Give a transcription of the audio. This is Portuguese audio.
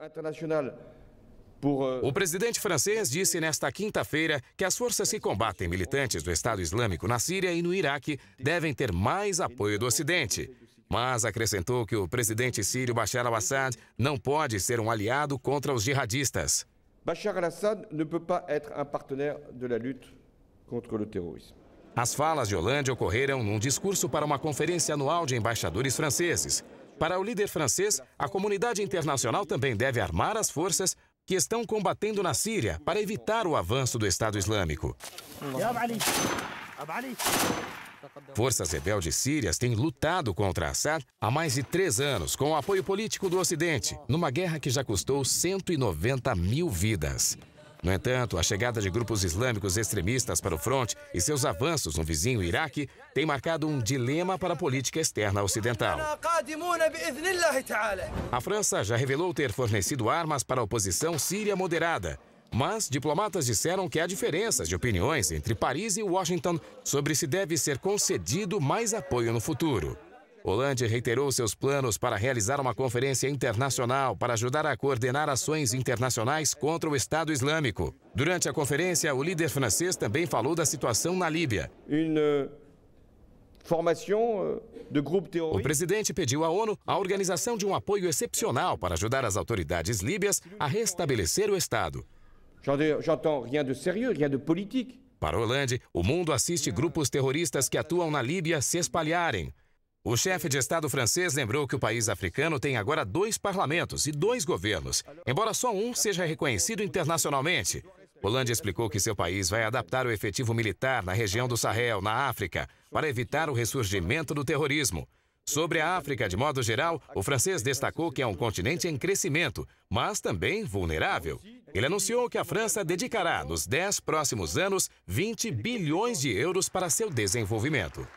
Euh, o presidente francês disse nesta quinta-feira que as forças que combatem militantes do Estado Islâmico na Síria e no Iraque devem ter mais apoio do Ocidente. Mas acrescentou que o presidente sírio Bashar al-Assad não pode ser um aliado contra os jihadistas. Bashar al-Assad não pode ser um parceiro da luta contra o terrorismo. As falas de Hollande ocorreram num discurso para uma conferência anual de embaixadores franceses. Para o líder francês, a comunidade internacional também deve armar as forças que estão combatendo na Síria para evitar o avanço do Estado Islâmico. Forças rebeldes sírias têm lutado contra Assad há mais de três anos, com o apoio político do Ocidente, numa guerra que já custou 190 mil vidas. No entanto, a chegada de grupos islâmicos extremistas para o fronte e seus avanços no vizinho Iraque tem marcado um dilema para a política externa ocidental. A França já revelou ter fornecido armas para a oposição síria moderada. Mas diplomatas disseram que há diferenças de opiniões entre Paris e Washington sobre se deve ser concedido mais apoio no futuro. Hollande reiterou seus planos para realizar uma conferência internacional para ajudar a coordenar ações internacionais contra o Estado Islâmico. Durante a conferência, o líder francês também falou da situação na Líbia. Euh, euh, o presidente pediu à ONU a organização de um apoio excepcional para ajudar as autoridades líbias a restabelecer o Estado. Para Hollande, o mundo assiste grupos terroristas que atuam na Líbia se espalharem. O chefe de Estado francês lembrou que o país africano tem agora dois parlamentos e dois governos, embora só um seja reconhecido internacionalmente. Hollande explicou que seu país vai adaptar o efetivo militar na região do Sahel, na África, para evitar o ressurgimento do terrorismo. Sobre a África, de modo geral, o francês destacou que é um continente em crescimento, mas também vulnerável. Ele anunciou que a França dedicará, nos 10 próximos anos, 20 bilhões de euros para seu desenvolvimento.